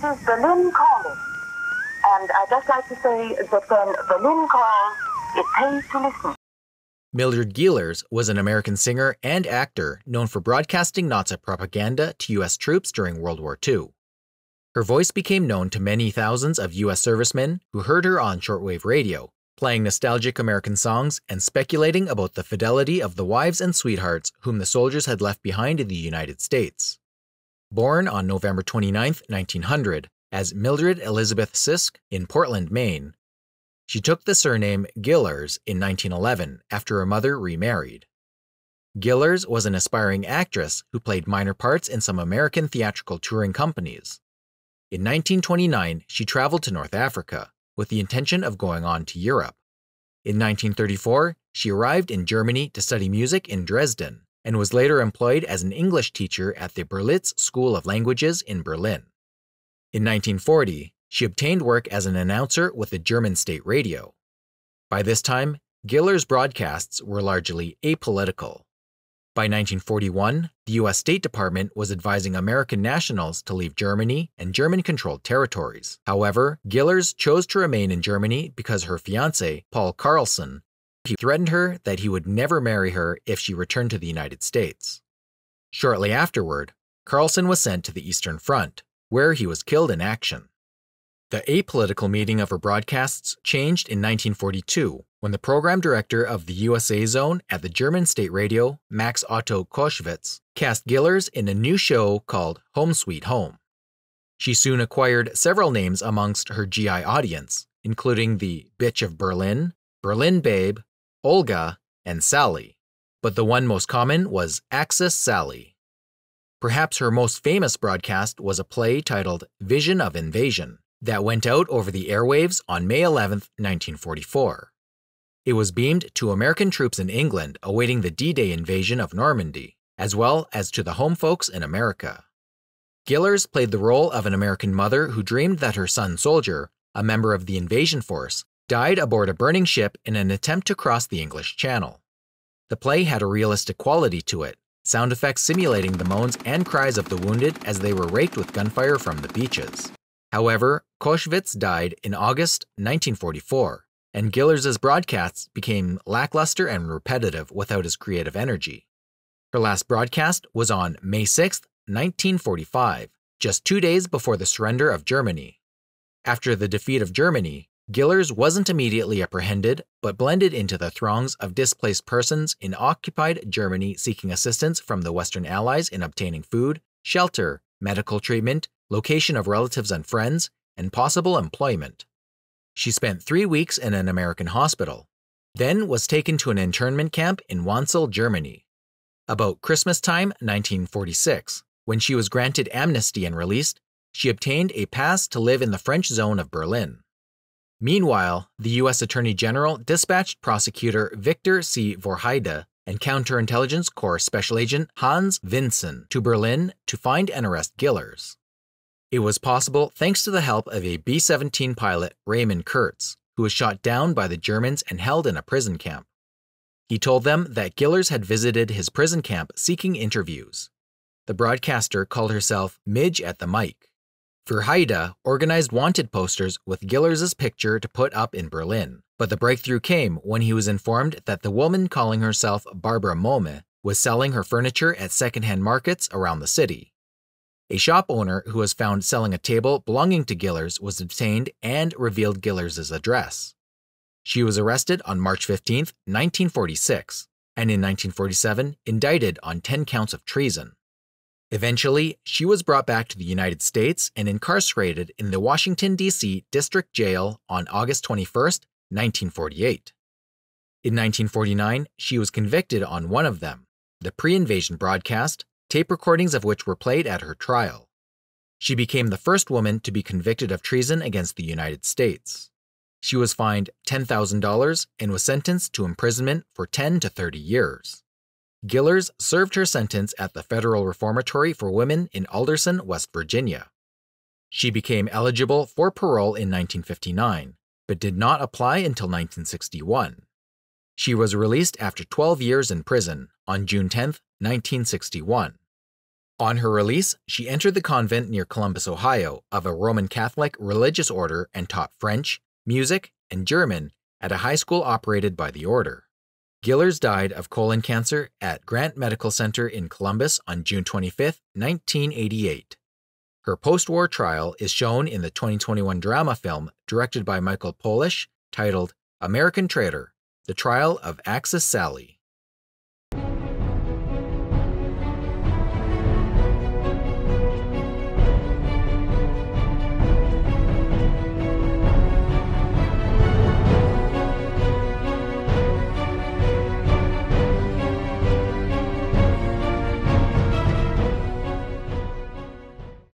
This is Berlin calling. And I'd just like to say that when Berlin calls, it pays to listen. Mildred Gielers was an American singer and actor known for broadcasting Nazi propaganda to U.S. troops during World War II. Her voice became known to many thousands of U.S. servicemen who heard her on shortwave radio, playing nostalgic American songs and speculating about the fidelity of the wives and sweethearts whom the soldiers had left behind in the United States born on November 29, 1900, as Mildred Elizabeth Sisk in Portland, Maine. She took the surname Gillers in 1911 after her mother remarried. Gillers was an aspiring actress who played minor parts in some American theatrical touring companies. In 1929, she traveled to North Africa with the intention of going on to Europe. In 1934, she arrived in Germany to study music in Dresden and was later employed as an English teacher at the Berlitz School of Languages in Berlin. In 1940, she obtained work as an announcer with the German state radio. By this time, Giller's broadcasts were largely apolitical. By 1941, the U.S. State Department was advising American nationals to leave Germany and German controlled territories. However, Gillers chose to remain in Germany because her fiance, Paul Carlson, he threatened her that he would never marry her if she returned to the United States. Shortly afterward, Carlson was sent to the Eastern Front, where he was killed in action. The apolitical meaning of her broadcasts changed in 1942 when the program director of the USA Zone at the German state radio, Max Otto Koschwitz, cast Gillers in a new show called Home Sweet Home. She soon acquired several names amongst her GI audience, including the Bitch of Berlin, Berlin Babe, Olga, and Sally, but the one most common was Axis Sally. Perhaps her most famous broadcast was a play titled Vision of Invasion that went out over the airwaves on May 11, 1944. It was beamed to American troops in England awaiting the D Day invasion of Normandy, as well as to the home folks in America. Gillers played the role of an American mother who dreamed that her son soldier, a member of the invasion force, died aboard a burning ship in an attempt to cross the English Channel. The play had a realistic quality to it, sound effects simulating the moans and cries of the wounded as they were raked with gunfire from the beaches. However, Koschwitz died in August 1944, and Gillers's broadcasts became lackluster and repetitive without his creative energy. Her last broadcast was on May 6, 1945, just two days before the surrender of Germany. After the defeat of Germany, Gillers wasn't immediately apprehended, but blended into the throngs of displaced persons in occupied Germany seeking assistance from the Western Allies in obtaining food, shelter, medical treatment, location of relatives and friends, and possible employment. She spent three weeks in an American hospital, then was taken to an internment camp in Wannsee, Germany. About Christmas time 1946, when she was granted amnesty and released, she obtained a pass to live in the French zone of Berlin. Meanwhile, the U.S. Attorney General dispatched prosecutor Victor C. Vorheide and counterintelligence corps special agent Hans Vinson to Berlin to find and arrest Gillers. It was possible thanks to the help of a B 17 pilot, Raymond Kurtz, who was shot down by the Germans and held in a prison camp. He told them that Gillers had visited his prison camp seeking interviews. The broadcaster called herself Midge at the Mic. Verheida organized wanted posters with Giller's picture to put up in Berlin. But the breakthrough came when he was informed that the woman calling herself Barbara Mome was selling her furniture at secondhand markets around the city. A shop owner who was found selling a table belonging to Gillers was detained and revealed Giller's address. She was arrested on March 15, 1946, and in 1947 indicted on 10 counts of treason. Eventually, she was brought back to the United States and incarcerated in the Washington, D.C. District Jail on August 21, 1948. In 1949, she was convicted on one of them, the pre invasion broadcast, tape recordings of which were played at her trial. She became the first woman to be convicted of treason against the United States. She was fined $10,000 and was sentenced to imprisonment for 10 to 30 years. Gillers served her sentence at the Federal Reformatory for Women in Alderson, West Virginia. She became eligible for parole in 1959, but did not apply until 1961. She was released after 12 years in prison on June 10, 1961. On her release, she entered the convent near Columbus, Ohio, of a Roman Catholic religious order and taught French, music, and German at a high school operated by the order. Gillers died of colon cancer at Grant Medical Center in Columbus on June 25, 1988. Her post war trial is shown in the 2021 drama film directed by Michael Polish titled American Traitor The Trial of Axis Sally.